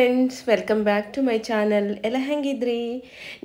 Friends welcome back to my channel ಎಲ್ಲ ಹೆಂಗಿದ್ರಿ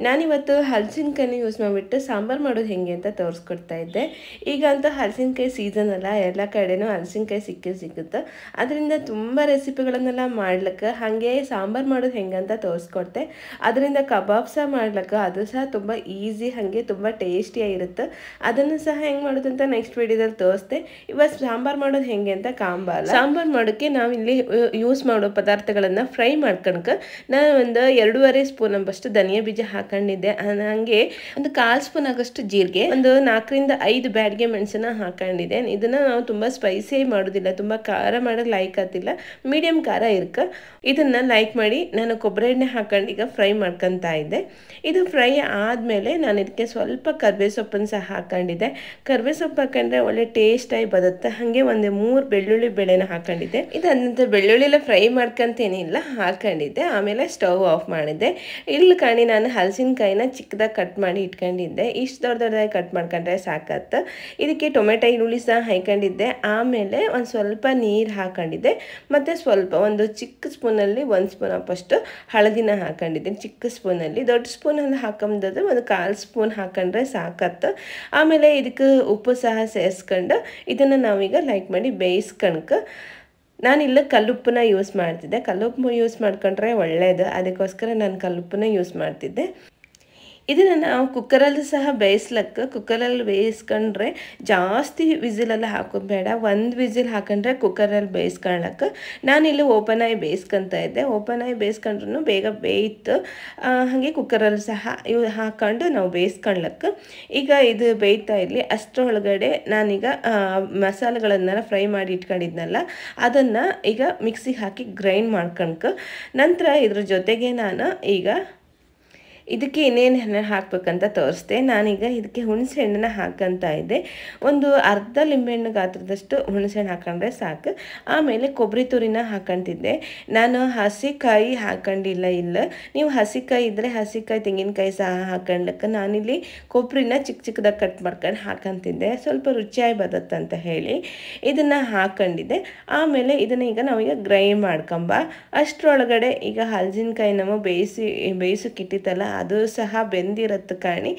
ನಾನಿವತ್ತು ಹಲಸಿನಕಾಯಿ ಯೂಸ್ ಮಾಡಿಬಿಟ್ಟು ಸಾಂಬಾರು ಮಾಡೋದು ಹೇಗೆ ಅಂತ ತೋರಿಸ್ಕೊಡ್ತಾ ಇದ್ದೆ ಈಗ ಅಂತೂ ಹಲಸಿನಕಾಯಿ ಸೀಸನ್ ಅಲ್ಲ ಎಲ್ಲ ಕಡೆನೂ ಹಲಸಿನಕಾಯಿ ಸಿಕ್ಕಿ ಸಿಗುತ್ತೆ ಅದರಿಂದ ತುಂಬ ರೆಸಿಪಿಗಳನ್ನೆಲ್ಲ ಮಾಡ್ಲಿಕ್ಕೆ ಹಾಗೆ ಸಾಂಬಾರು ಮಾಡೋದು ಹೆಂಗೆ ಅಂತ ತೋರಿಸ್ಕೊಡ್ತೆ ಅದರಿಂದ ಕಬಾಬ್ ಸಹ ಮಾಡ್ಲಿಕ್ಕೆ ಅದು ಸಹ ತುಂಬ ಈಸಿ ಹಾಗೆ ತುಂಬ ಟೇಸ್ಟಿಯಾಗಿರುತ್ತೆ ಅದನ್ನು ಸಹ ಹೆಂಗೆ ಮಾಡೋದು ಅಂತ ನೆಕ್ಸ್ಟ್ ವೀಡಿಯೋದಲ್ಲಿ ತೋರಿಸ್ತೆ ಇವತ್ತು ಸಾಂಬಾರು ಮಾಡೋದು ಹೆಂಗೆ ಅಂತ ಸಾಂಬಾರು ಸಾಂಬಾರು ಮಾಡೋಕ್ಕೆ ನಾವಿಲ್ಲಿ ಯೂಸ್ ಮಾಡೋ ಪದಾರ್ಥಗಳನ್ನು ಫ್ರೈ ಮಾಡ್ಕೊಂಡ್ಕ ನಾನು ಒಂದು ಎರಡೂವರೆ ಸ್ಪೂನ್ ಅಷ್ಟು ಧನಿಯಾ ಬೀಜ ಹಾಕೊಂಡಿದ್ದೆ ಹಂಗೆ ಒಂದು ಕಾಲು ಸ್ಪೂನ್ ಆಗೋಷ್ಟು ಜೀರಿಗೆ ಒಂದು ನಾಲ್ಕರಿಂದ ಐದು ಬ್ಯಾಡ್ಗೆ ಮೆಣಸನ್ನ ಹಾಕೊಂಡಿದ್ದೆ ಇದನ್ನ ನಾವು ತುಂಬ ಸ್ಪೈಸಿ ಮಾಡೋದಿಲ್ಲ ತುಂಬ ಖಾರ ಮಾಡೋಕ್ಕೆ ಲೈಕ್ ಆಗ್ತಿಲ್ಲ ಮೀಡಿಯಮ್ ಖಾರ ಇರ್ಕ ಇದನ್ನ ಲೈಕ್ ಮಾಡಿ ನಾನು ಕೊಬ್ಬರಿ ಎಣ್ಣೆ ಹಾಕೊಂಡು ಈಗ ಫ್ರೈ ಮಾಡ್ಕೊತಾ ಇದ್ದೆ ಇದು ಫ್ರೈ ಆದಮೇಲೆ ನಾನು ಇದಕ್ಕೆ ಸ್ವಲ್ಪ ಕರ್ಬೇ ಸೊಪ್ಪನ್ನು ಸಹ ಹಾಕೊಂಡಿದ್ದೆ ಕರ್ಬೇ ಸೊಪ್ಪು ಹಾಕೊಂಡ್ರೆ ಒಳ್ಳೆ ಟೇಸ್ಟಾಗಿ ಬರುತ್ತೆ ಹಾಗೆ ಒಂದು ಮೂರು ಬೆಳ್ಳುಳ್ಳಿ ಬೆಳೆನ ಹಾಕೊಂಡಿದ್ದೆ ಇದು ಬೆಳ್ಳುಳ್ಳಿ ಎಲ್ಲ ಫ್ರೈ ಮಾಡ್ಕೊಂತೇನಿಲ್ಲ ಹಾಕೊಂಡಿದ್ದೆ ಆಮೇಲೆ ಸ್ಟವ್ ಆಫ್ ಮಾಡಿದ್ದೆ ಇಲ್ಲಿ ಕಣಿ ನಾನು ಹಲಸಿನಕಾಯಿನ ಚಿಕ್ಕದಾಗಿ ಕಟ್ ಮಾಡಿ ಇಟ್ಕೊಂಡಿದ್ದೆ ಇಷ್ಟು ದೊಡ್ಡ ದೊಡ್ಡದಾಗಿ ಕಟ್ ಮಾಡ್ಕೊಂಡ್ರೆ ಸಾಕತ್ತು ಇದಕ್ಕೆ ಟೊಮೆಟೊ ಈರುಳ್ಳಿ ಸಹ ಹಾಕೊಂಡಿದ್ದೆ ಆಮೇಲೆ ಒಂದು ಸ್ವಲ್ಪ ನೀರು ಹಾಕೊಂಡಿದ್ದೆ ಮತ್ತು ಸ್ವಲ್ಪ ಒಂದು ಚಿಕ್ಕ ಸ್ಪೂನಲ್ಲಿ ಒಂದು ಸ್ಪೂನ್ ಅಪ್ಪಷ್ಟು ಹಳದಿನ ಹಾಕೊಂಡಿದ್ದೆ ಚಿಕ್ಕ ಸ್ಪೂನಲ್ಲಿ ದೊಡ್ಡ ಸ್ಪೂನಲ್ಲಿ ಹಾಕೊಂಡದ್ದು ಒಂದು ಕಾಲು ಸ್ಪೂನ್ ಹಾಕೊಂಡ್ರೆ ಸಾಕತ್ತು ಆಮೇಲೆ ಇದಕ್ಕೆ ಉಪ್ಪು ಸಹ ಸೇರಿಸ್ಕೊಂಡು ಇದನ್ನು ನಾವೀಗ ಲೈಕ್ ಮಾಡಿ ಬೇಯಿಸ್ಕಣ್ಕ ನಾನಿಲ್ಲ ಕಲ್ಲುಪ್ಪನ್ನ ಯೂಸ್ ಮಾಡ್ತಿದ್ದೆ ಕಲ್ಲುಪ್ಪು ಯೂಸ್ ಮಾಡ್ಕೊಂಡ್ರೆ ಒಳ್ಳೆಯದು ಅದಕ್ಕೋಸ್ಕರ ನಾನು ಕಲ್ಲುಪ್ಪನ್ನ ಯೂಸ್ ಮಾಡ್ತಿದ್ದೆ ಇದನ್ನು ನಾವು ಕುಕ್ಕರಲ್ಲಿ ಸಹ ಬೇಯಿಸ್ಲಕ್ಕ ಕುಕ್ಕರಲ್ಲಿ ಬೇಯಿಸ್ಕೊಂಡ್ರೆ ಜಾಸ್ತಿ ವಿಸಿಲಲ್ಲಿ ಹಾಕೋಬೇಡ ಒಂದು ವಿಸಿಲ್ ಹಾಕೊಂಡ್ರೆ ಕುಕ್ಕರಲ್ಲಿ ಬೇಯಿಸ್ಕೊಳ್ಳಕ್ಕೆ ನಾನಿಲ್ಲಿ ಓಪನ್ ಆಗಿ ಬೇಯಿಸ್ಕೊತಾ ಇದ್ದೆ ಓಪನ್ ಆಗಿ ಬೇಯಿಸ್ಕೊಂಡ್ರೂ ಬೇಗ ಬೇಯಿತು ಹಾಗೆ ಕುಕ್ಕರಲ್ಲಿ ಸಹ ಇವು ಹಾಕೊಂಡು ನಾವು ಬೇಯಿಸ್ಕೊಳ್ಳಕ್ಕೆ ಈಗ ಇದು ಬೇಯ್ತಾ ಇರಲಿ ಅಷ್ಟರೊಳಗಡೆ ನಾನೀಗ ಮಸಾಲೆಗಳನ್ನೆಲ್ಲ ಫ್ರೈ ಮಾಡಿ ಇಟ್ಕೊಂಡಿದ್ನಲ್ಲ ಅದನ್ನು ಈಗ ಮಿಕ್ಸಿಗೆ ಹಾಕಿ ಗ್ರೈಂಡ್ ಮಾಡ್ಕೊಳ್ಕ ನಂತರ ಇದ್ರ ಜೊತೆಗೆ ನಾನು ಈಗ ಇದಕ್ಕೆ ಇನ್ನೇನು ಹಾಕಬೇಕಂತ ತೋರಿಸ್ದೆ ನಾನೀಗ ಇದಕ್ಕೆ ಹುಣಸೆ ಹಣ್ಣನ್ನು ಹಾಕಂತ ಇದ್ದೆ ಒಂದು ಅರ್ಧ ಲಿಂಬೆಹಣ್ಣು ಗಾತ್ರದಷ್ಟು ಹಣ್ಣು ಹಾಕೊಂಡ್ರೆ ಸಾಕು ಆಮೇಲೆ ಕೊಬ್ಬರಿ ತುರಿನ ಹಾಕೊಂತಿದ್ದೆ ನಾನು ಹಸಿಕಾಯಿ ಹಾಕೊಂಡಿಲ್ಲ ಇಲ್ಲ ನೀವು ಹಸಿಕಾಯಿ ಇದ್ದರೆ ಹಸಿಕಾಯಿ ತೆಂಗಿನಕಾಯಿ ಸಹ ಹಾಕೊಂಡಕ್ಕೆ ನಾನಿಲ್ಲಿ ಕೊಬ್ಬರಿನ ಚಿಕ್ಕ ಚಿಕ್ಕದಾಗಿ ಕಟ್ ಮಾಡ್ಕೊಂಡು ಹಾಕೊಂತಿದ್ದೆ ಸ್ವಲ್ಪ ರುಚಿಯಾಗಿ ಬರುತ್ತಂತ ಹೇಳಿ ಇದನ್ನು ಹಾಕೊಂಡಿದ್ದೆ ಆಮೇಲೆ ಇದನ್ನ ಈಗ ನಾವೀಗ ಗ್ರೈ ಮಾಡ್ಕೊಂಬ ಅಷ್ಟರೊಳಗಡೆ ಈಗ ಹಲಸಿನಕಾಯಿ ನಮ್ಮ ಬೇಯಿಸಿ ಬೇಯಿಸೋಕ್ಕಿಟ್ಟಿತ್ತಲ್ಲ ಅದು ಸಹ ಬೆಂದಿರತ್ತೆ ಕಾಣಿ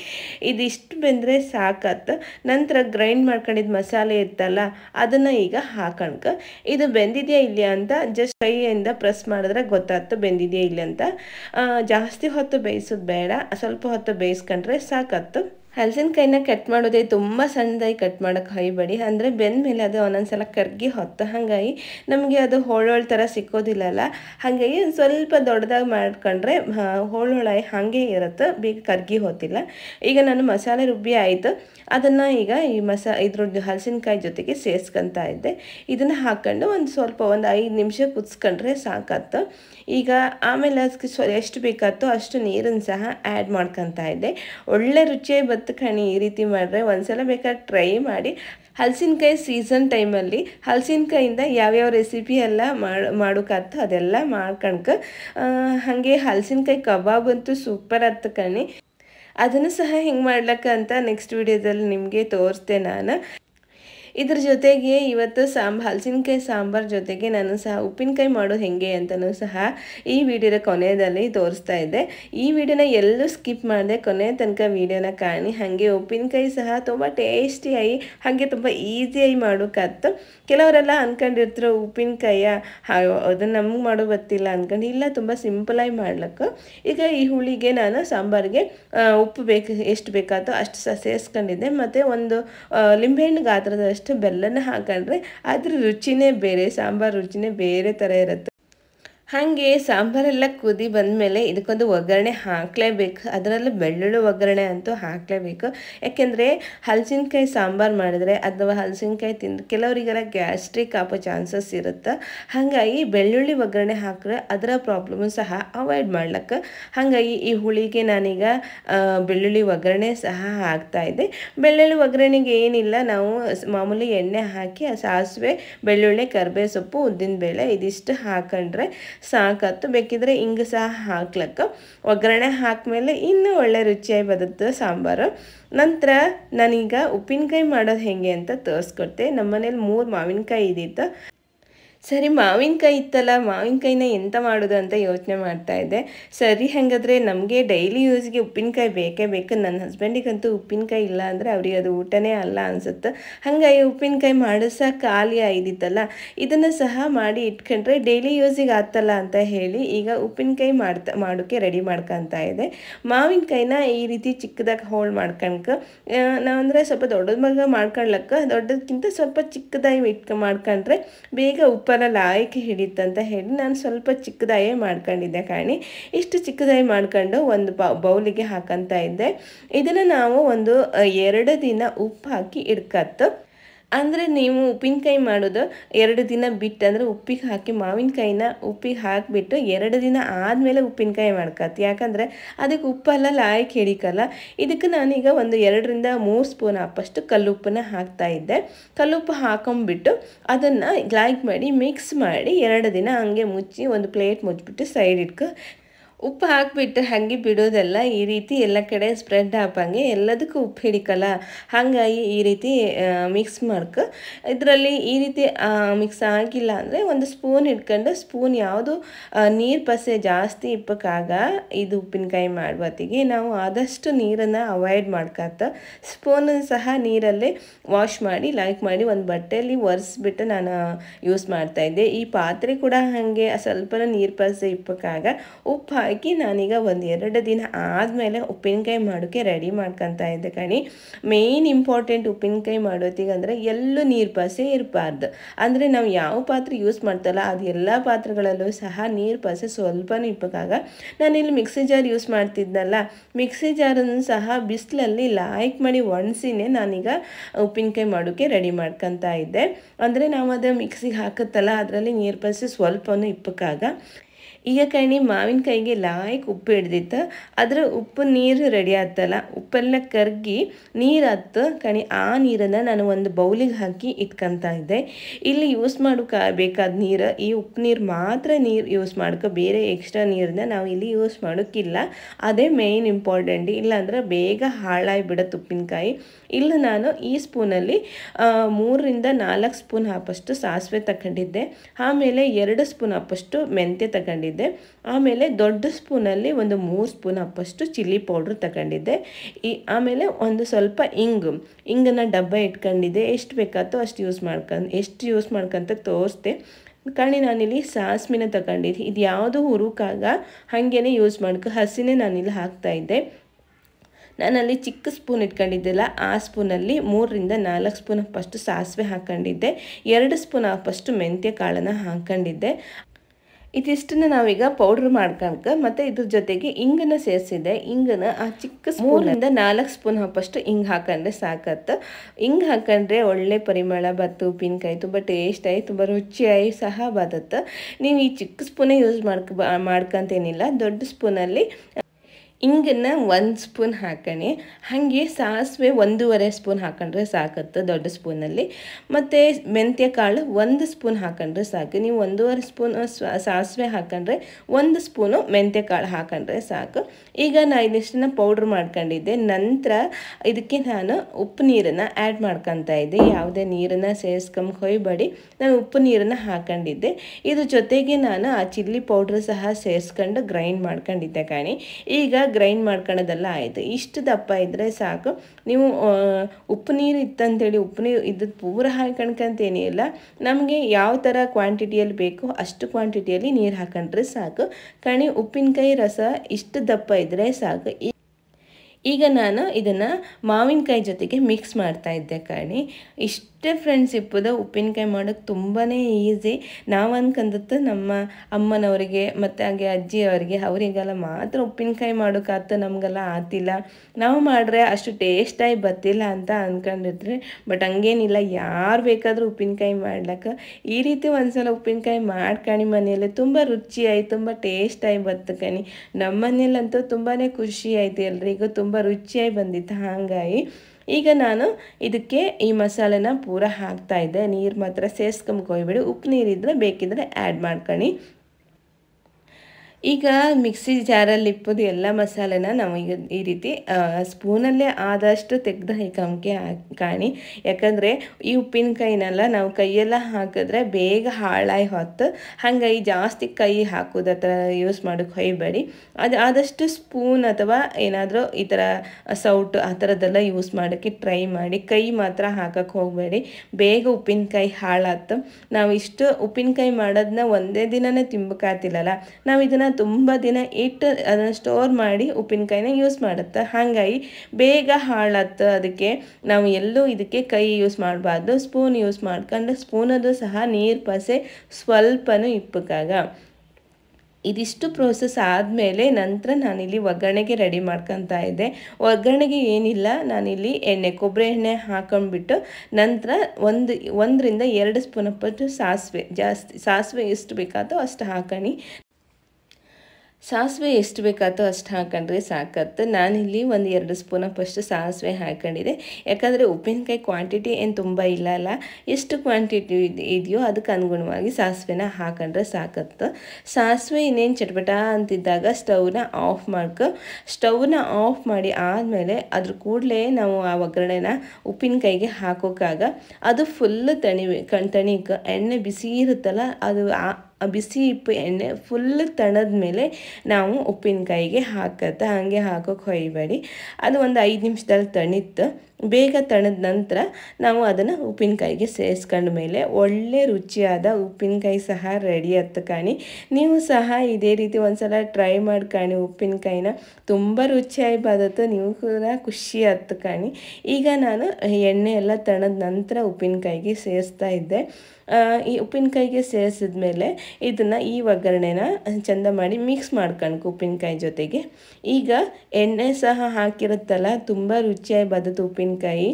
ಇದಿಷ್ಟು ಬೆಂದರೆ ಸಾಕತ್ತು ನಂತರ ಗ್ರೈಂಡ್ ಮಾಡ್ಕೊಂಡಿದ್ದು ಮಸಾಲೆ ಇತ್ತಲ್ಲ ಅದನ್ನು ಈಗ ಹಾಕೊಂಡ್ಕ ಇದು ಬೆಂದಿದೆಯಾ ಇಲ್ಲ ಅಂತ ಜಸ್ಟ್ ಕೈಯಿಂದ ಪ್ರೆಸ್ ಮಾಡಿದ್ರೆ ಗೊತ್ತಾಗ್ತು ಬೆಂದಿದೆಯಾ ಇಲ್ಲ ಅಂತ ಜಾಸ್ತಿ ಹೊತ್ತು ಬೇಯಿಸೋದು ಬೇಡ ಸ್ವಲ್ಪ ಹೊತ್ತು ಬೇಯಿಸ್ಕೊಂಡ್ರೆ ಸಾಕತ್ತು ಹಲಸಿನಕಾಯಿನ ಕಟ್ ಮಾಡೋದೇ ತುಂಬ ಸಣ್ಣದಾಗಿ ಕಟ್ ಮಾಡೋಕೆ ಹೊಯ್ಬೇಡಿ ಅಂದರೆ ಬೆಂದ ಮೇಲೆ ಅದು ಒಂದೊಂದ್ಸಲ ಕರ್ಗಿ ಹೊತ್ತು ಹಾಗಾಗಿ ನಮಗೆ ಅದು ಹೋಳೋಳ ಥರ ಸಿಕ್ಕೋದಿಲ್ಲಲ್ಲ ಹಾಗಾಗಿ ಸ್ವಲ್ಪ ದೊಡ್ಡದಾಗಿ ಮಾಡ್ಕೊಂಡ್ರೆ ಹೋಳೋಳಾಯಿ ಹಾಗೆ ಇರುತ್ತೆ ಬೇಗ ಕರ್ಗಿ ಹೋತಿಲ್ಲ ಈಗ ನಾನು ಮಸಾಲೆ ರುಬ್ಬಿ ಆಯಿತು ಅದನ್ನು ಈಗ ಈ ಮಸ ಇದ್ರ ಹಲಸಿನಕಾಯಿ ಜೊತೆಗೆ ಸೇರಿಸ್ಕೊತಾ ಇದ್ದೆ ಇದನ್ನು ಹಾಕ್ಕೊಂಡು ಒಂದು ಸ್ವಲ್ಪ ಒಂದು ಐದು ನಿಮಿಷ ಕುದಿಸ್ಕೊಂಡ್ರೆ ಸಾಕತ್ತು ಈಗ ಆಮೇಲೆ ಅದಕ್ಕೆ ಎಷ್ಟು ಬೇಕಾತೋ ಅಷ್ಟು ನೀರನ್ನು ಸಹ ಆ್ಯಡ್ ಮಾಡ್ಕೊತಾ ಇದ್ದೆ ಒಳ್ಳೆ ರುಚಿ ಬತ್ತು ಕಣಿ ಈ ರೀತಿ ಮಾಡಿದ್ರೆ ಒಂದ್ಸಲ ಬೇಕಾದ್ರೆ ಟ್ರೈ ಮಾಡಿ ಹಲಸಿನಕಾಯಿ ಸೀಸನ್ ಟೈಮಲ್ಲಿ ಹಲಸಿನಕಾಯಿಂದ ಯಾವ್ಯಾವ ರೆಸಿಪಿ ಎಲ್ಲ ಮಾಡಿ ಮಾಡೋಕ್ಕಾಗ್ತೋ ಅದೆಲ್ಲ ಮಾಡ್ಕಣ್ಕ ಹಾಗೆ ಹಲಸಿನಕಾಯಿ ಕಬಾಬ್ ಅಂತೂ ಸೂಪರ್ ಆಯ್ತು ಕಣಿ ಅದನ್ನು ಸಹ ಹೆಂಗೆ ಮಾಡ್ಲಕ್ಕ ಅಂತ ನೆಕ್ಸ್ಟ್ ವಿಡಿಯೋದಲ್ಲಿ ನಿಮಗೆ ತೋರ್ಸ್ದೆ ನಾನು ಇದ್ರ ಜೊತೆಗೆ ಇವತ್ತು ಸಾಂಬ ಹಲಸಿನಕಾಯಿ ಸಾಂಬಾರ್ ಜೊತೆಗೆ ನಾನು ಸಹ ಉಪ್ಪಿನಕಾಯಿ ಮಾಡೋದು ಹೇಗೆ ಅಂತಲೂ ಸಹ ಈ ವಿಡಿಯೋದ ಕೊನೆಯಲ್ಲಿ ತೋರಿಸ್ತಾ ಇದ್ದೆ ಈ ವಿಡಿಯೋನ ಎಲ್ಲೂ ಸ್ಕಿಪ್ ಮಾಡಿದೆ ಕೊನೆಯ ತನಕ ವಿಡಿಯೋನ ಕಾಣಿ ಹಾಗೆ ಉಪ್ಪಿನಕಾಯಿ ಸಹ ತುಂಬ ಟೇಸ್ಟಿಯಾಗಿ ಹಾಗೆ ತುಂಬ ಈಸಿಯಾಗಿ ಮಾಡೋಕ್ಕಾಯ್ತು ಕೆಲವರೆಲ್ಲ ಅಂದ್ಕೊಂಡಿರ್ತರು ಉಪ್ಪಿನಕಾಯಿಯ ಅದನ್ನು ನಮ್ಗೆ ಮಾಡೋ ಗೊತ್ತಿಲ್ಲ ಅಂದ್ಕೊಂಡು ಇಲ್ಲ ತುಂಬ ಸಿಂಪಲಾಗಿ ಮಾಡ್ಲಿಕ್ಕೆ ಈಗ ಈ ಹುಳಿಗೆ ನಾನು ಸಾಂಬಾರಿಗೆ ಉಪ್ಪು ಬೇಕು ಎಷ್ಟು ಬೇಕಾತೋ ಅಷ್ಟು ಸಹ ಸೇರಿಸ್ಕೊಂಡಿದ್ದೆ ಮತ್ತು ಒಂದು ಲಿಂಬೆಹಣ್ಣು ಗಾತ್ರದಷ್ಟು ಬೆಲ್ಲನ ಹಾಕೊಂಡ್ರೆ ಅದ್ರ ರುಚಿನೇ ಬೇರೆ ಸಾಂಬಾರ್ ರುಚಿನೇ ಬೇರೆ ತರ ಇರುತ್ತೆ ಹಾಗೆ ಸಾಂಬಾರೆಲ್ಲ ಕುದಿ ಬಂದಮೇಲೆ ಇದಕ್ಕೊಂದು ಒಗ್ಗರಣೆ ಹಾಕಲೇಬೇಕು ಅದರಲ್ಲೂ ಬೆಳ್ಳುಳ್ಳಿ ಒಗ್ಗರಣೆ ಅಂತೂ ಹಾಕಲೇಬೇಕು ಯಾಕೆಂದರೆ ಹಲಸಿನಕಾಯಿ ಸಾಂಬಾರು ಮಾಡಿದರೆ ಅಥವಾ ಹಲಸಿನಕಾಯಿ ತಿಂದು ಕೆಲವರಿಗೆಲ್ಲ ಗ್ಯಾಸ್ಟ್ರಿಕ್ ಆಗೋ ಚಾನ್ಸಸ್ ಇರುತ್ತೆ ಹಾಗಾಗಿ ಬೆಳ್ಳುಳ್ಳಿ ಒಗ್ಗರಣೆ ಹಾಕಿದ್ರೆ ಅದರ ಪ್ರಾಬ್ಲಮ್ ಸಹ ಅವಾಯ್ಡ್ ಮಾಡ್ಲಿಕ್ಕೆ ಹಾಗಾಗಿ ಈ ಹುಳಿಗೆ ನಾನೀಗ ಬೆಳ್ಳುಳ್ಳಿ ಒಗ್ಗರಣೆ ಸಹ ಹಾಕ್ತಾಯಿದ್ದೆ ಬೆಳ್ಳುಳ್ಳಿ ಒಗ್ಗರಣೆಗೆ ಏನಿಲ್ಲ ನಾವು ಮಾಮೂಲಿ ಎಣ್ಣೆ ಹಾಕಿ ಸಾಸಿವೆ ಬೆಳ್ಳುಳ್ಳಿ ಕರಿಬೇವು ಸೊಪ್ಪು ಉದ್ದಿನ ಬೇಳೆ ಇದಿಷ್ಟು ಹಾಕೊಂಡ್ರೆ ಸಾಕತ್ತು ಬೇಕಿದ್ರೆ ಹಿಂಗೆ ಸಹ ಹಾಕ್ಲಕ್ಕ ಒಗ್ಗರಣೆ ಹಾಕಿಮೇಲೆ ಇನ್ನೂ ಒಳ್ಳೆ ರುಚಿಯಾಗಿ ಬದುತ್ತೆ ಸಾಂಬಾರು ನಂತರ ನಾನೀಗ ಉಪ್ಪಿನಕಾಯಿ ಮಾಡೋದು ಹೇಗೆ ಅಂತ ತೋರಿಸ್ಕೊಡ್ತೆ ನಮ್ಮ ಮನೇಲಿ ಮೂರು ಮಾವಿನಕಾಯಿ ಇದ್ದಿತ್ತು ಸರಿ ಮಾವಿನಕಾಯಿ ಇತ್ತಲ್ಲ ಮಾವಿನಕಾಯಿನ ಎಂತ ಮಾಡೋದು ಅಂತ ಯೋಚನೆ ಮಾಡ್ತಾ ಇದ್ದೆ ಸರಿ ಹಾಗಾದರೆ ನಮಗೆ ಡೈಲಿ ಯೂಸ್ಗೆ ಉಪ್ಪಿನಕಾಯಿ ಬೇಕೇ ಬೇಕು ನನ್ನ ಹಸ್ಬೆಂಡಿಗಂತೂ ಉಪ್ಪಿನಕಾಯಿ ಇಲ್ಲ ಅಂದರೆ ಅವ್ರಿಗೆ ಅದು ಊಟನೇ ಅಲ್ಲ ಅನ್ಸುತ್ತೆ ಹಾಗಾಗಿ ಉಪ್ಪಿನಕಾಯಿ ಮಾಡಿಸ ಖಾಲಿ ಆಯ್ದಿತ್ತಲ್ಲ ಇದನ್ನು ಸಹ ಮಾಡಿ ಇಟ್ಕೊಂಡ್ರೆ ಡೈಲಿ ಯೂಸಿಗೆ ಆಗ್ತಲ್ಲ ಅಂತ ಹೇಳಿ ಈಗ ಉಪ್ಪಿನಕಾಯಿ ಮಾಡ್ತಾ ಮಾಡೋಕ್ಕೆ ರೆಡಿ ಮಾಡ್ಕೊತಾ ಇದೆ ಮಾವಿನಕಾಯಿನ ಈ ರೀತಿ ಚಿಕ್ಕದಾಗ ಹೋಲ್ಡ್ ಮಾಡ್ಕೊಂಡ್ಕ ನಾವಂದರೆ ಸ್ವಲ್ಪ ದೊಡ್ಡದ ಮಗ ಮಾಡ್ಕೊಳ್ಳಕ್ಕ ದೊಡ್ಡದಕ್ಕಿಂತ ಸ್ವಲ್ಪ ಚಿಕ್ಕದಾಗಿ ಇಟ್ಕೊ ಮಾಡ್ಕೊಂಡ್ರೆ ಬೇಗ ಉಪ್ಪ ಲಾಯಕ್ಕೆ ಹಿಡಿತಂತ ಹೇಳಿ ನಾನು ಸ್ವಲ್ಪ ಚಿಕ್ಕದಾಯೇ ಮಾಡ್ಕೊಂಡಿದ್ದೆ ಕಾಣಿ ಇಷ್ಟು ಚಿಕ್ಕದಾಗಿ ಮಾಡ್ಕೊಂಡು ಒಂದು ಬೌಲಿಗೆ ಹಾಕಂತ ಇದ್ದೆ ಇದನ್ನು ನಾವು ಒಂದು ಎರಡು ದಿನ ಉಪ್ಪು ಹಾಕಿ ಇಡ್ಕತ್ತು ಅಂದರೆ ನೀವು ಉಪ್ಪಿನಕಾಯಿ ಮಾಡೋದು ಎರಡು ದಿನ ಬಿಟ್ಟು ಅಂದರೆ ಉಪ್ಪಿಗೆ ಹಾಕಿ ಮಾವಿನಕಾಯಿನ ಉಪ್ಪಿಗೆ ಹಾಕಿಬಿಟ್ಟು ಎರಡು ದಿನ ಆದಮೇಲೆ ಉಪ್ಪಿನಕಾಯಿ ಮಾಡ್ಕತ್ತಿ ಯಾಕಂದರೆ ಅದಕ್ಕೆ ಉಪ್ಪೆಲ್ಲ ಲಾಯಕ್ಕೆ ಹಿಡಿಕಲ್ಲ ಇದಕ್ಕೆ ನಾನೀಗ ಒಂದು ಎರಡರಿಂದ ಮೂರು ಸ್ಪೂನ್ ಹಾಪಷ್ಟು ಕಲ್ಲುಪ್ಪನ್ನ ಹಾಕ್ತಾಯಿದ್ದೆ ಕಲ್ಲುಪ್ಪು ಹಾಕೊಂಬಿಟ್ಟು ಅದನ್ನು ಲಾಯ್ಕ್ ಮಾಡಿ ಮಿಕ್ಸ್ ಮಾಡಿ ಎರಡು ದಿನ ಹಂಗೆ ಮುಚ್ಚಿ ಒಂದು ಪ್ಲೇಟ್ ಮುಚ್ಚಿಬಿಟ್ಟು ಸೈಡ್ ಇಟ್ಕೊ ಉಪ್ಪು ಹಾಕಿಬಿಟ್ಟು ಹಾಗೆ ಬಿಡೋದೆಲ್ಲ ಈ ರೀತಿ ಎಲ್ಲ ಕಡೆ ಸ್ಪ್ರೆಡ್ ಹಾಕಂಗೆ ಎಲ್ಲದಕ್ಕೂ ಉಪ್ಪು ಹಿಡಿಕಲ್ಲ ಹಾಗಾಗಿ ಈ ರೀತಿ ಮಿಕ್ಸ್ ಮಾಡ್ಕ ಇದರಲ್ಲಿ ಈ ರೀತಿ ಮಿಕ್ಸ್ ಆಗಿಲ್ಲ ಅಂದರೆ ಒಂದು ಸ್ಪೂನ್ ಇಟ್ಕೊಂಡು ಸ್ಪೂನ್ ಯಾವುದು ನೀರು ಪಸೆ ಜಾಸ್ತಿ ಇಪ್ಪಕ್ಕಾಗ ಇದು ಉಪ್ಪಿನಕಾಯಿ ಮಾಡುವತ್ತಿಗೆ ನಾವು ಆದಷ್ಟು ನೀರನ್ನು ಅವಾಯ್ಡ್ ಮಾಡ್ಕತ್ತ ಸ್ಪೂನ್ ಸಹ ನೀರಲ್ಲೇ ವಾಶ್ ಮಾಡಿ ಲೈಕ್ ಮಾಡಿ ಒಂದು ಬಟ್ಟೆಯಲ್ಲಿ ಒರೆಸ್ಬಿಟ್ಟು ನಾನು ಯೂಸ್ ಮಾಡ್ತಾಯಿದ್ದೆ ಈ ಪಾತ್ರೆ ಕೂಡ ಹಾಗೆ ಸ್ವಲ್ಪ ನೀರು ಪಸೆ ಇಪ್ಪಕ್ಕಾಗ ಉಪ್ಪು ಹಾಕಿ ನಾನೀಗ ಒಂದು ಎರಡು ದಿನ ಆದಮೇಲೆ ಉಪ್ಪಿನಕಾಯಿ ಮಾಡೋಕ್ಕೆ ರೆಡಿ ಮಾಡ್ಕೊತಾ ಇದ್ದೆ ಕಣಿ ಮೇಯ್ನ್ ಇಂಪಾರ್ಟೆಂಟ್ ಉಪ್ಪಿನಕಾಯಿ ಮಾಡೋತಿಗಂದರೆ ಎಲ್ಲೂ ನೀರು ಪಾಸೆ ಇರಬಾರ್ದು ಅಂದರೆ ನಾವು ಯಾವ ಪಾತ್ರೆ ಯೂಸ್ ಮಾಡ್ತಲ್ಲ ಅದು ಎಲ್ಲ ಪಾತ್ರೆಗಳಲ್ಲೂ ಸಹ ನೀರು ಪಾಸೆ ಸ್ವಲ್ಪನೂ ಇಪ್ಪಕ್ಕಾಗ ನಾನಿಲ್ಲಿ ಮಿಕ್ಸಿ ಜಾರ್ ಯೂಸ್ ಮಾಡ್ತಿದ್ನಲ್ಲ ಮಿಕ್ಸಿ ಜಾರನ್ನು ಸಹ ಬಿಸಿಲಲ್ಲಿ ಲಾಯ್ಕ್ ಮಾಡಿ ಒಣಸಿನೇ ನಾನೀಗ ಉಪ್ಪಿನಕಾಯಿ ಮಾಡೋಕ್ಕೆ ರೆಡಿ ಮಾಡ್ಕೊತಾ ಇದ್ದೆ ಅಂದರೆ ನಾವು ಅದು ಮಿಕ್ಸಿಗೆ ಹಾಕುತ್ತಲ್ಲ ಅದರಲ್ಲಿ ನೀರು ಪಾಸೆ ಸ್ವಲ್ಪನೂ ಇಪ್ಪಕ್ಕಾಗ ಈಗ ಕಣಿ ಮಾವಿನಕಾಯಿಗೆ ಲಾಯಕ್ ಉಪ್ಪು ಹಿಡ್ದಿತ್ತು ಅದರ ಉಪ್ಪು ನೀರು ರೆಡಿ ಆಯ್ತಲ್ಲ ಉಪ್ಪೆಲ್ಲ ಕರಗಿ ನೀರು ಹತ್ತು ಕಣಿ ಆ ನೀರನ್ನು ನಾನು ಒಂದು ಬೌಲಿಗೆ ಹಾಕಿ ಇಟ್ಕೊತಾ ಇದ್ದೆ ಇಲ್ಲಿ ಯೂಸ್ ಮಾಡೋಕೆ ಬೇಕಾದ ನೀರು ಈ ಉಪ್ಪು ನೀರು ಮಾತ್ರ ನೀರು ಯೂಸ್ ಮಾಡ್ಕೊ ಬೇರೆ ಎಕ್ಸ್ಟ್ರಾ ನೀರನ್ನ ನಾವು ಇಲ್ಲಿ ಯೂಸ್ ಮಾಡೋಕ್ಕಿಲ್ಲ ಅದೇ ಮೇಯ್ನ್ ಇಂಪಾರ್ಟೆಂಟ್ ಇಲ್ಲಾಂದ್ರೆ ಬೇಗ ಬಿಡುತ್ತೆ ಉಪ್ಪಿನಕಾಯಿ ಇಲ್ಲಿ ನಾನು ಈ ಸ್ಪೂನಲ್ಲಿ ಮೂರರಿಂದ ನಾಲ್ಕು ಸ್ಪೂನ್ ಹಾಪಷ್ಟು ಸಾಸಿವೆ ತಗೊಂಡಿದ್ದೆ ಆಮೇಲೆ ಎರಡು ಸ್ಪೂನ್ ಹಾಪಷ್ಟು ಮೆಂತ್ಯ ತಗೊಂಡಿದ್ದೆ ತಗೊಂಡಿದ್ದೆ ಆಮೇಲೆ ದೊಡ್ಡ ಸ್ಪೂನಲ್ಲಿ ಒಂದು ಮೂರು ಸ್ಪೂನ್ ಅಪ್ಪಷ್ಟು ಚಿಲ್ಲಿ ಪೌಡ್ರ್ ತಗೊಂಡಿದ್ದೆ ಈ ಆಮೇಲೆ ಒಂದು ಸ್ವಲ್ಪ ಇಂಗು ಇಂಗನ್ನು ಡಬ್ಬ ಇಟ್ಕೊಂಡಿದ್ದೆ ಎಷ್ಟು ಬೇಕಾತೋ ಅಷ್ಟು ಯೂಸ್ ಮಾಡ್ಕೊಂಡು ಎಷ್ಟು ಯೂಸ್ ಮಾಡ್ಕೊಂತ ತೋರಿಸ್ದೆ ಕಾಣಿ ನಾನಿಲ್ಲಿ ಸಾಸ್ಮಿನ ತಗೊಂಡಿದ್ದೆ ಇದು ಯಾವುದು ಹುರುಕಾಗ ಹಾಗೇನೆ ಯೂಸ್ ಮಾಡ್ಕೊ ಹಸಿನೇ ನಾನಿಲ್ಲಿ ಹಾಕ್ತಾಯಿದ್ದೆ ನಾನಲ್ಲಿ ಚಿಕ್ಕ ಸ್ಪೂನ್ ಇಟ್ಕೊಂಡಿದ್ದೆಲ್ಲ ಆ ಸ್ಪೂನಲ್ಲಿ ಮೂರರಿಂದ ನಾಲ್ಕು ಸ್ಪೂನ್ ಫಸ್ಟು ಸಾಸಿವೆ ಹಾಕ್ಕೊಂಡಿದ್ದೆ ಎರಡು ಸ್ಪೂನ್ ಫಸ್ಟು ಮೆಂತ್ಯ ಕಾಳನ್ನು ಹಾಕ್ಕೊಂಡಿದ್ದೆ ಇದಿಷ್ಟನ್ನು ನಾವೀಗ ಪೌಡ್ರ್ ಮಾಡ್ಕೊಂಡ್ಕ ಮತ್ತು ಇದ್ರ ಜೊತೆಗೆ ಇಂಗನ್ನ ಸೇರಿಸಿದೆ ಇಂಗನ್ನ ಆ ಚಿಕ್ಕ ಸ್ಪೂನಿಂದ ನಾಲ್ಕು ಸ್ಪೂನ್ ಹಾಪಷ್ಟು ಹಿಂಗ್ ಹಾಕಂದ್ರೆ ಸಾಕತ್ತ ಹಿಂಗ್ ಹಾಕೊಂಡ್ರೆ ಒಳ್ಳೆ ಪರಿಮಳ ಬತ್ತು ಉಪ್ಪಿನಕಾಯಿ ತುಂಬ ಆಯ್ತು ತುಂಬ ರುಚಿಯಾಗಿ ಸಹ ಬರುತ್ತೆ ನೀವು ಈ ಚಿಕ್ಕ ಸ್ಪೂನೇ ಯೂಸ್ ಮಾಡ್ಕ ಮಾಡ್ಕೊಂತೇನಿಲ್ಲ ದೊಡ್ಡ ಸ್ಪೂನಲ್ಲಿ ಇಂಗನ್ನು ಒಂದು ಸ್ಪೂನ್ ಹಾಕೊಣಿ ಹಾಗೆ ಸಾಸಿವೆ ಒಂದೂವರೆ ಸ್ಪೂನ್ ಹಾಕೊಂಡ್ರೆ ಸಾಕತ್ತೆ ದೊಡ್ಡ ಸ್ಪೂನಲ್ಲಿ ಮತ್ತು ಮೆಂತ್ಯ ಕಾಳು ಒಂದು ಸ್ಪೂನ್ ಹಾಕೊಂಡ್ರೆ ಸಾಕು ನೀವು ಒಂದೂವರೆ ಸ್ಪೂನ್ ಸಾಸಿವೆ ಹಾಕೊಂಡ್ರೆ ಒಂದು ಸ್ಪೂನು ಮೆಂತ್ಯ ಕಾಳು ಹಾಕೊಂಡ್ರೆ ಸಾಕು ಈಗ ನಾನು ಇದಿಷ್ಟನ್ನು ಪೌಡ್ರ್ ಮಾಡ್ಕೊಂಡಿದ್ದೆ ನಂತರ ಇದಕ್ಕೆ ನಾನು ಉಪ್ಪು ನೀರನ್ನು ಆ್ಯಡ್ ಮಾಡ್ಕೊತಾ ಇದ್ದೆ ಯಾವುದೇ ನೀರನ್ನು ಸೇರಿಸ್ಕೊಂಬ ಹೊಯ್ಬೇಡಿ ನಾನು ಉಪ್ಪು ನೀರನ್ನು ಹಾಕೊಂಡಿದ್ದೆ ಇದ್ರ ಜೊತೆಗೆ ನಾನು ಆ ಚಿಲ್ಲಿ ಪೌಡ್ರ್ ಸಹ ಸೇರಿಸ್ಕೊಂಡು ಗ್ರೈಂಡ್ ಮಾಡ್ಕೊಂಡಿದ್ದೆ ಕಾಣಿ ಈಗ ಗ್ರೈಂಡ್ ಮಾಡ್ಕೊಳ್ಳೋದೆಲ್ಲ ಆಯಿತು ಇಷ್ಟು ದಪ್ಪ ಇದ್ದರೆ ಸಾಕು ನೀವು ಉಪ್ಪು ನೀರು ಇತ್ತಂಥೇಳಿ ಉಪ್ಪು ನೀರು ಇದ್ದದ್ದು ಪೂರ ಇಲ್ಲ ನಮಗೆ ಯಾವ ಥರ ಕ್ವಾಂಟಿಟಿಯಲ್ಲಿ ಬೇಕೋ ಅಷ್ಟು ಕ್ವಾಂಟಿಟಿಯಲ್ಲಿ ನೀರು ಹಾಕೊಂಡ್ರೆ ಸಾಕು ಕಣಿ ಉಪ್ಪಿನಕಾಯಿ ರಸ ಇಷ್ಟು ದಪ್ಪ ಇದ್ದರೆ ಸಾಕು ಈಗ ನಾನು ಇದನ್ನು ಮಾವಿನಕಾಯಿ ಜೊತೆಗೆ ಮಿಕ್ಸ್ ಮಾಡ್ತಾ ಇದ್ದೆ ಕಣಿ ಇಷ್ಟು ಅಷ್ಟೇ ಫ್ರೆಂಡ್ಸ್ ಇಪ್ಪದ ಉಪ್ಪಿನಕಾಯಿ ಮಾಡೋಕೆ ತುಂಬಾ ಈಸಿ ನಾವು ಅನ್ಕಂದತ್ತು ನಮ್ಮ ಅಮ್ಮನವರಿಗೆ ಮತ್ತು ಹಾಗೆ ಅಜ್ಜಿಯವರಿಗೆ ಅವರಿಗೆಲ್ಲ ಮಾತ್ರ ಉಪ್ಪಿನಕಾಯಿ ಮಾಡೋಕ್ಕಾತು ನಮಗೆಲ್ಲ ಆತಿಲ್ಲ ನಾವು ಮಾಡ್ರೆ ಅಷ್ಟು ಟೇಸ್ಟಾಗಿ ಬತ್ತಿಲ್ಲ ಅಂತ ಅಂದ್ಕೊಂಡಿದ್ರೆ ಬಟ್ ಹಂಗೇನಿಲ್ಲ ಯಾರು ಬೇಕಾದರೂ ಉಪ್ಪಿನಕಾಯಿ ಮಾಡ್ಲಕ್ಕೆ ಈ ರೀತಿ ಒಂದ್ಸಲ ಉಪ್ಪಿನಕಾಯಿ ಮಾಡ್ಕೊಂಡು ಮನೆಯಲ್ಲಿ ತುಂಬ ರುಚಿಯಾಯ್ತು ತುಂಬ ಟೇಸ್ಟಾಗಿ ಬತ್ತು ಕಣಿ ನಮ್ಮ ಮನೇಲಂತೂ ತುಂಬಾ ಖುಷಿ ಆಯಿತು ಎಲ್ಲರಿಗೂ ತುಂಬ ರುಚಿಯಾಗಿ ಬಂದಿತ್ತು ಹಾಗಾಗಿ ಈಗ ನಾನು ಇದಕ್ಕೆ ಈ ಮಸಾಲೆನ ಪೂರ ಹಾಕ್ತಾ ಇದ್ದೆ ನೀರು ಮಾತ್ರ ಸೇರಿಸ್ಕೊಂಬಿಡಿ ಉಪ್ಪು ನೀರಿದ್ದರೆ ಬೇಕಿದ್ದರೆ ಆ್ಯಡ್ ಮಾಡ್ಕೊಳ್ಳಿ ಈಗ ಮಿಕ್ಸಿ ಜಾರಲ್ಲಿಪ್ಪದು ಎಲ್ಲ ಮಸಾಲೆನ ನಾವು ಈಗ ಈ ರೀತಿ ಸ್ಪೂನಲ್ಲೇ ಆದಷ್ಟು ತೆಗೆದು ಕಮ್ಕೆ ಕಾಣಿ ಯಾಕಂದರೆ ಈ ಉಪ್ಪಿನಕಾಯಿನೆಲ್ಲ ನಾವು ಕೈಯೆಲ್ಲ ಹಾಕಿದ್ರೆ ಬೇಗ ಹಾಳಾಯಿ ಹೊತ್ತು ಹಾಗಾಗಿ ಜಾಸ್ತಿ ಕೈ ಹಾಕೋದು ಥರ ಯೂಸ್ ಮಾಡೋಕೆ ಹೊಯ್ಬೇಡಿ ಅದು ಆದಷ್ಟು ಸ್ಪೂನ್ ಅಥವಾ ಏನಾದರೂ ಈ ಥರ ಸೌಟು ಆ ಥರದ್ದೆಲ್ಲ ಯೂಸ್ ಮಾಡೋಕ್ಕೆ ಟ್ರೈ ಮಾಡಿ ಕೈ ಮಾತ್ರ ಹಾಕೋಕ್ಕೆ ಹೋಗಬೇಡಿ ಬೇಗ ಉಪ್ಪಿನಕಾಯಿ ಹಾಳಾತು ನಾವು ಇಷ್ಟು ಉಪ್ಪಿನಕಾಯಿ ಮಾಡೋದನ್ನ ಒಂದೇ ದಿನನೇ ತಿಂಬಕಾತಿಲ್ಲಲ್ಲ ನಾವು ಇದನ್ನು ತುಂಬ ದಿನ ಇಟ್ಟು ಅದನ್ನು ಸ್ಟೋರ್ ಮಾಡಿ ಉಪ್ಪಿನಕಾಯಿನ ಯೂಸ್ ಮಾಡುತ್ತೆ ಹಾಗಾಗಿ ಬೇಗ ಹಾಳಾಗ್ತದೆ ಅದಕ್ಕೆ ನಾವು ಎಲ್ಲೂ ಇದಕ್ಕೆ ಕೈ ಯೂಸ್ ಮಾಡಬಾರ್ದು ಸ್ಪೂನ್ ಯೂಸ್ ಮಾಡ್ಕೊಂಡು ಸ್ಪೂನದು ಸಹ ನೀರು ಪಸೆ ಸ್ವಲ್ಪನೂ ಇಪ್ಪಕ್ಕಾಗ ಇದಿಷ್ಟು ಪ್ರೋಸೆಸ್ ಆದಮೇಲೆ ನಂತರ ನಾನಿಲ್ಲಿ ಒಗ್ಗರಣೆಗೆ ರೆಡಿ ಮಾಡ್ಕೊತಾ ಇದ್ದೆ ಒಗ್ಗರಣೆಗೆ ಏನಿಲ್ಲ ನಾನಿಲ್ಲಿ ಎಣ್ಣೆ ಕೊಬ್ಬರಿ ಎಣ್ಣೆ ಹಾಕೊಂಡ್ಬಿಟ್ಟು ನಂತರ ಒಂದು ಒಂದರಿಂದ ಎರಡು ಸ್ಪೂನ್ ಅಪ್ಪಟ್ಟು ಸಾಸಿವೆ ಜಾಸ್ತಿ ಸಾಸಿವೆ ಎಷ್ಟು ಬೇಕಾದೋ ಅಷ್ಟು ಹಾಕಣಿ ಸಾಸಿವೆ ಎಷ್ಟು ಬೇಕಾತೋ ಅಷ್ಟು ಹಾಕೊಂಡ್ರೆ ಸಾಕತ್ತು ನಾನಿಲ್ಲಿ ಒಂದು ಎರಡು ಸ್ಪೂನ ಫಸ್ಟ್ ಸಾಸಿವೆ ಹಾಕೊಂಡಿದೆ ಯಾಕಂದರೆ ಉಪ್ಪಿನಕಾಯಿ ಕ್ವಾಂಟಿಟಿ ಏನು ತುಂಬ ಇಲ್ಲ ಅಲ್ಲ ಎಷ್ಟು ಕ್ವಾಂಟಿಟಿ ಇದೆಯೋ ಅದಕ್ಕೆ ಅನುಗುಣವಾಗಿ ಸಾಸಿವೆನ ಹಾಕೊಂಡ್ರೆ ಸಾಕತ್ತು ಸಾಸಿವೆ ಇನ್ನೇನು ಚಟಪಟ ಅಂತಿದ್ದಾಗ ಸ್ಟವ್ನ ಆಫ್ ಮಾಡ್ಕೊ ಸ್ಟವ್ನ ಆಫ್ ಮಾಡಿ ಆದಮೇಲೆ ಅದ್ರ ಕೂಡಲೇ ನಾವು ಆ ಒಗ್ಗರಣೆನ ಉಪ್ಪಿನಕಾಯಿಗೆ ಹಾಕೋಕ್ಕಾಗ ಅದು ಫುಲ್ ತಣಿ ಕಣ್ ತಣಿಕ ಎಣ್ಣೆ ಬಿಸಿ ಇರುತ್ತಲ್ಲ ಅದು ಬಿಸಿ ಇಪ್ಪು ಎಣ್ಣೆ ಫುಲ್ ತಣದ ಮೇಲೆ ನಾವು ಉಪ್ಪಿನಕಾಯಿಗೆ ಹಾಕತ್ತೆ ಹಾಗೆ ಹಾಕೋಕೆ ಹೊಯ್ಬೇಡಿ ಅದು ಒಂದು ಐದು ನಿಮಿಷದಲ್ಲಿ ತಣಿತ್ತು ಬೇಗ ತಣದ ನಂತರ ನಾವು ಅದನ್ನು ಉಪ್ಪಿನಕಾಯಿಗೆ ಸೇರಿಸ್ಕೊಂಡ ಮೇಲೆ ಒಳ್ಳೆ ರುಚಿಯಾದ ಉಪ್ಪಿನಕಾಯಿ ಸಹ ರೆಡಿ ಆಯ್ತು ಕಾಣಿ ನೀವು ಸಹ ಇದೇ ರೀತಿ ಒಂದ್ಸಲ ಟ್ರೈ ಮಾಡಿ ಕಾಣಿ ಉಪ್ಪಿನಕಾಯಿನ ತುಂಬ ರುಚಿಯಾಗಿ ಬದತ್ತು ನೀವು ಕೂಡ ಖುಷಿ ಆಯ್ತು ಕಾಣಿ ಈಗ ನಾನು ಎಣ್ಣೆ ಎಲ್ಲ ತಣದ ನಂತರ ಉಪ್ಪಿನಕಾಯಿಗೆ ಸೇರಿಸ್ತಾ ಇದ್ದೆ ಈ ಉಪ್ಪಿನಕಾಯಿಗೆ ಸೇರಿಸಿದ ಮೇಲೆ ಇದನ್ನು ಈ ಒಗ್ಗರಣೆನ ಚೆಂದ ಮಾಡಿ ಮಿಕ್ಸ್ ಮಾಡ್ಕೊಳ್ಕು ಉಪ್ಪಿನಕಾಯಿ ಜೊತೆಗೆ ಈಗ ಎಣ್ಣೆ ಸಹ ಹಾಕಿರುತ್ತಲ್ಲ ತುಂಬ ರುಚಿಯಾಗಿ ಬದತ್ತು ಉಪ್ಪಿನ ಮಾವಿನಕಾಯಿ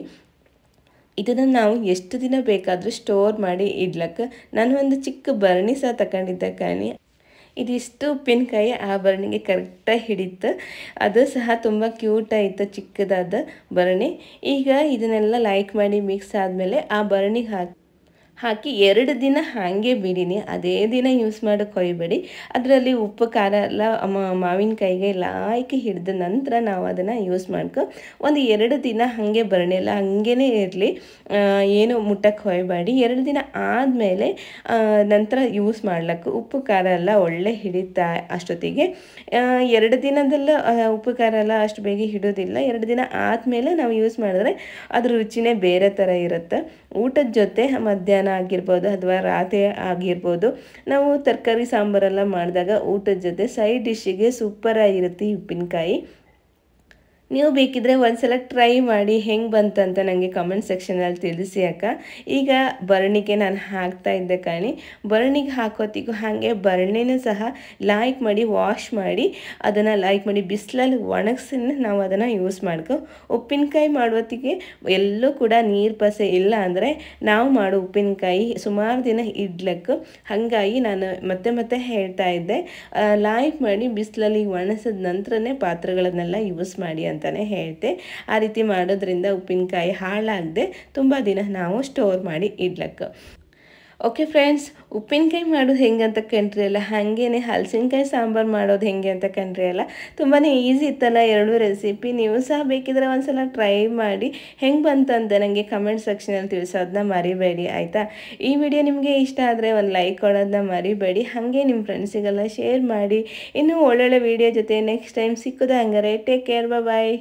ಇದನ್ನು ನಾವು ಎಷ್ಟು ದಿನ ಬೇಕಾದರೂ ಸ್ಟೋರ್ ಮಾಡಿ ಇಡ್ಲಕ್ಕೆ ನಾನು ಒಂದು ಚಿಕ್ಕ ಬರಣಿ ಸಹ ತಗೊಂಡಿದ್ದೆ ಕಾಣಿ ಇದಿಷ್ಟು ಉಪ್ಪಿನಕಾಯಿ ಆ ಭರಣಿಗೆ ಕರೆಕ್ಟಾಗಿ ಹಿಡಿತು ಅದು ಸಹ ತುಂಬ ಆಯಿತು ಚಿಕ್ಕದಾದ ಬರಣಿ ಈಗ ಇದನ್ನೆಲ್ಲ ಲೈಕ್ ಮಾಡಿ ಮಿಕ್ಸ್ ಆದಮೇಲೆ ಆ ಭರಣಿಗೆ ಹಾಕಿ ಹಾಕಿ ಎರಡು ದಿನ ಹಾಗೆ ಬಿಡೀನಿ ಅದೇ ದಿನ ಯೂಸ್ ಮಾಡೋಕ್ಕೆ ಹೊಯ್ಬೇಡಿ ಅದರಲ್ಲಿ ಉಪ್ಪು ಖಾರ ಎಲ್ಲ ಮಾವಿನಕಾಯಿಗೆ ಲಾಯ್ಕಿ ಹಿಡಿದ ನಂತರ ನಾವು ಅದನ್ನು ಯೂಸ್ ಮಾಡ್ಕೊ ಒಂದು ಎರಡು ದಿನ ಹಾಗೆ ಬರಣಿಲ್ಲ ಹಾಗೇ ಇರಲಿ ಏನು ಮುಟ್ಟಕ್ಕೆ ಹೊಯ್ಬೇಡಿ ಎರಡು ದಿನ ಆದಮೇಲೆ ನಂತರ ಯೂಸ್ ಮಾಡ್ಲಕ್ಕೆ ಉಪ್ಪು ಖಾರ ಎಲ್ಲ ಒಳ್ಳೆ ಹಿಡಿತಾ ಅಷ್ಟೊತ್ತಿಗೆ ಎರಡು ದಿನದಲ್ಲ ಉಪ್ಪು ಖಾರ ಎಲ್ಲ ಅಷ್ಟು ಬೇಗ ಹಿಡೋದಿಲ್ಲ ಎರಡು ದಿನ ಆದಮೇಲೆ ನಾವು ಯೂಸ್ ಮಾಡಿದ್ರೆ ಅದ್ರ ರುಚಿನೇ ಬೇರೆ ಥರ ಇರುತ್ತೆ ಊಟದ ಜೊತೆ ಮಧ್ಯಾಹ್ನ ಮಧ್ಯಾಹ್ನ ಆಗಿರ್ಬೋದು ಅಥವಾ ರಾತ್ರಿ ಆಗಿರ್ಬೋದು ನಾವು ತರಕಾರಿ ಸಾಂಬಾರೆಲ್ಲ ಮಾಡಿದಾಗ ಊಟದ ಜೊತೆ ಸೈಡ್ ಡಿಶ್ಶಿಗೆ ಸೂಪರಾಗಿರುತ್ತೆ ಆಗಿರುತ್ತೆ ಉಪ್ಪಿನಕಾಯಿ ನೀವು ಬೇಕಿದ್ರೆ ಒಂದ್ಸಲ ಟ್ರೈ ಮಾಡಿ ಹೆಂಗೆ ಅಂತ ನನಗೆ ಕಮೆಂಟ್ ಸೆಕ್ಷನಲ್ಲಿ ತಿಳಿಸಿ ಅಕ್ಕ ಈಗ ಬರಣಿಗೆ ನಾನು ಹಾಕ್ತಾ ಇದ್ದೆ ಕಾಣಿ ಬರಣಿಗೆ ಹಾಕೋತಿಗೂ ಹಾಗೆ ಬರಣಿನೂ ಸಹ ಲೈಕ್ ಮಾಡಿ ವಾಶ್ ಮಾಡಿ ಅದನ್ನು ಲೈಕ್ ಮಾಡಿ ಬಿಸಿಲಲ್ಲಿ ಒಣಗಿಸಿ ನಾವು ಅದನ್ನು ಯೂಸ್ ಮಾಡ್ಕೊ ಉಪ್ಪಿನಕಾಯಿ ಮಾಡುವತ್ತಿಗೆ ಎಲ್ಲೂ ಕೂಡ ನೀರು ಪಸೆ ಇಲ್ಲ ಅಂದರೆ ನಾವು ಮಾಡೋ ಉಪ್ಪಿನಕಾಯಿ ಸುಮಾರು ದಿನ ಇಡ್ಲಕ್ಕೆ ಹಾಗಾಗಿ ನಾನು ಮತ್ತೆ ಮತ್ತೆ ಹೇಳ್ತಾ ಇದ್ದೆ ಲೈಕ್ ಮಾಡಿ ಬಿಸಿಲಲ್ಲಿ ಒಣಸಿದ ನಂತರನೇ ಪಾತ್ರೆಗಳನ್ನೆಲ್ಲ ಯೂಸ್ ಮಾಡಿ ಅಂತ ಅಂತಲೇ ಹೇಳ್ತೆ ಆ ರೀತಿ ಮಾಡೋದ್ರಿಂದ ಉಪ್ಪಿನಕಾಯಿ ಹಾಳಾಗದೆ ತುಂಬ ದಿನ ನಾವು ಸ್ಟೋರ್ ಮಾಡಿ ಇಡ್ಲಕ್ಕ. ಓಕೆ ಫ್ರೆಂಡ್ಸ್ ಉಪ್ಪಿನಕಾಯಿ ಮಾಡೋದು ಹೆಂಗೆ ಅಂತ ಅಲ್ಲ ಹಾಗೇನೆ ಹಲಸಿನಕಾಯಿ ಸಾಂಬಾರು ಮಾಡೋದು ಹೆಂಗೆ ಅಂತ ಅಲ್ಲ ತುಂಬಾ ಈಸಿ ಇತ್ತಲ್ಲ ಎರಡು ರೆಸಿಪಿ ನೀವು ಸಹ ಬೇಕಿದ್ರೆ ಒಂದು ಸಲ ಟ್ರೈ ಮಾಡಿ ಹೆಂಗೆ ಬಂತು ಅಂತ ನನಗೆ ಕಮೆಂಟ್ ಸೆಕ್ಷನಲ್ಲಿ ತಿಳಿಸೋದನ್ನ ಮರಿಬೇಡಿ ಆಯಿತಾ ಈ ವಿಡಿಯೋ ನಿಮಗೆ ಇಷ್ಟ ಆದರೆ ಒಂದು ಲೈಕ್ ಕೊಡೋದನ್ನ ಮರಿಬೇಡಿ ಹಾಗೆ ನಿಮ್ಮ ಫ್ರೆಂಡ್ಸಿಗೆಲ್ಲ ಶೇರ್ ಮಾಡಿ ಇನ್ನೂ ಒಳ್ಳೊಳ್ಳೆ ವಿಡಿಯೋ ಜೊತೆ ನೆಕ್ಸ್ಟ್ ಟೈಮ್ ಸಿಕ್ಕೋದು ಹಂಗಾರೆ ಟೇಕ್ ಕೇರ್ ಬಾಯ್